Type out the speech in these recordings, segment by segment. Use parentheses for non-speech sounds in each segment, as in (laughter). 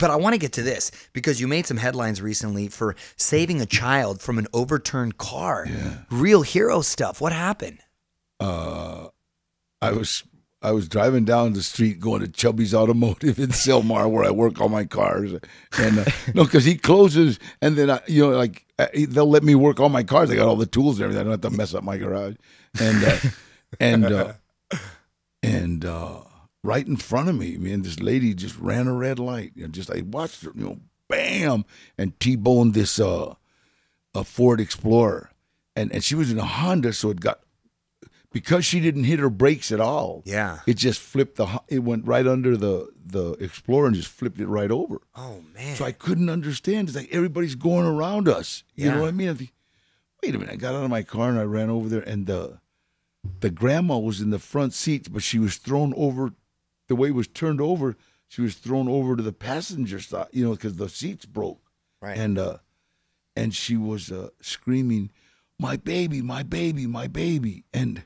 But I want to get to this because you made some headlines recently for saving a child from an overturned car. Yeah. Real hero stuff. What happened? Uh, I was I was driving down the street going to Chubby's Automotive in Silmar, where I work on my cars, and uh, (laughs) no, because he closes, and then I, you know, like uh, they'll let me work on my cars. I got all the tools and everything. I don't have to mess up my garage, and uh, and uh, (laughs) and. Uh, right in front of me. Man, this lady just ran a red light. You know, just I watched her, you know, bam, and T-boned this uh, a Ford Explorer, and and she was in a Honda, so it got because she didn't hit her brakes at all. Yeah, it just flipped the. It went right under the the Explorer and just flipped it right over. Oh man! So I couldn't understand. It's like everybody's going around us. You yeah. know what I mean? I think, Wait a minute! I got out of my car and I ran over there, and the the grandma was in the front seat, but she was thrown over the way it was turned over, she was thrown over to the passenger side, you know, because the seats broke. Right. And uh, and she was uh, screaming, "My baby, my baby, my baby!" And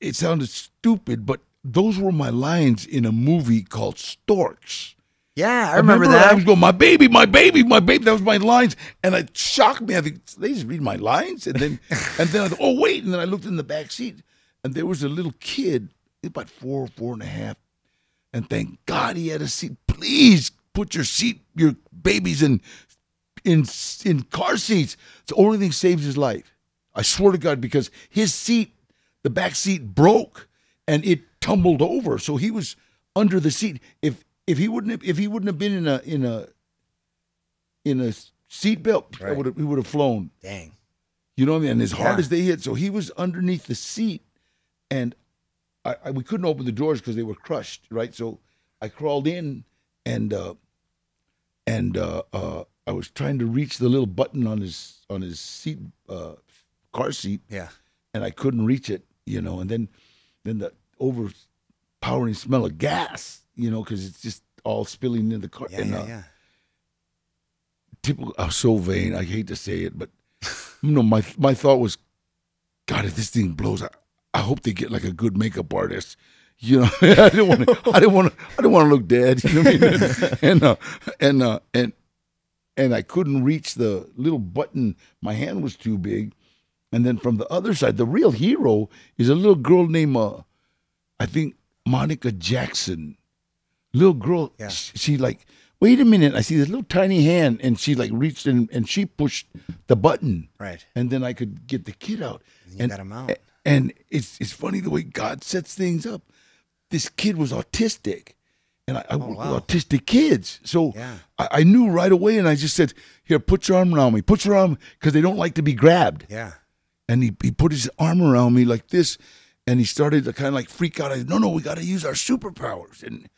it sounded stupid, but those were my lines in a movie called Storks. Yeah, I remember, I remember that. I was going, my baby, my baby, my baby. That was my lines, and it shocked me. I think they just read my lines, and then, (laughs) and then I thought, oh wait, and then I looked in the back seat, and there was a little kid about four or four and a half. And thank God he had a seat. Please put your seat, your babies in in in car seats. It's the only thing saves his life. I swear to God, because his seat, the back seat broke and it tumbled over. So he was under the seat. If if he wouldn't have, if he wouldn't have been in a in a in a seat right. he would have flown. Dang. You know what I mean? And yeah. hard as they hit. So he was underneath the seat and I, I we couldn't open the doors because they were crushed, right? So I crawled in and uh, and uh, uh, I was trying to reach the little button on his on his seat uh, car seat. Yeah, and I couldn't reach it, you know. And then then the overpowering smell of gas, you know, because it's just all spilling in the car. Yeah, and, yeah, uh, yeah. Typical. I'm so vain. I hate to say it, but (laughs) you know, my my thought was, God, if this thing blows, I, I hope they get like a good makeup artist. You know, (laughs) I didn't want to. I didn't want to. I didn't want to look dead. (laughs) You know what I mean? and uh, and uh, and and I couldn't reach the little button. My hand was too big. And then from the other side, the real hero is a little girl named uh, I think Monica Jackson. Little girl. Yeah. She, she like wait a minute. I see this little tiny hand, and she like reached in and she pushed the button. Right. And then I could get the kid out. And you and, got him out. And it's it's funny the way God sets things up. This kid was autistic, and I, I oh, work wow. with autistic kids, so yeah. I, I, knew right away. And I just said, "Here, put your arm around me. Put your arm because they don't like to be grabbed." Yeah. And he, he put his arm around me like this, and he started to kind of like freak out. I said, "No, no, we got to use our superpowers." And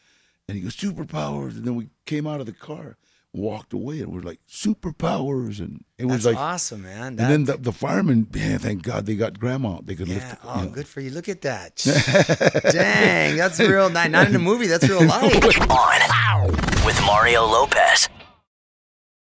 and he goes, "Superpowers!" And then we came out of the car walked away and were like superpowers and it was That's like awesome man and then the, the firemen man thank god they got grandma they could yeah, lift oh know. good for you look at that (laughs) dang that's real not, not in a movie that's real (laughs) life on with mario lopez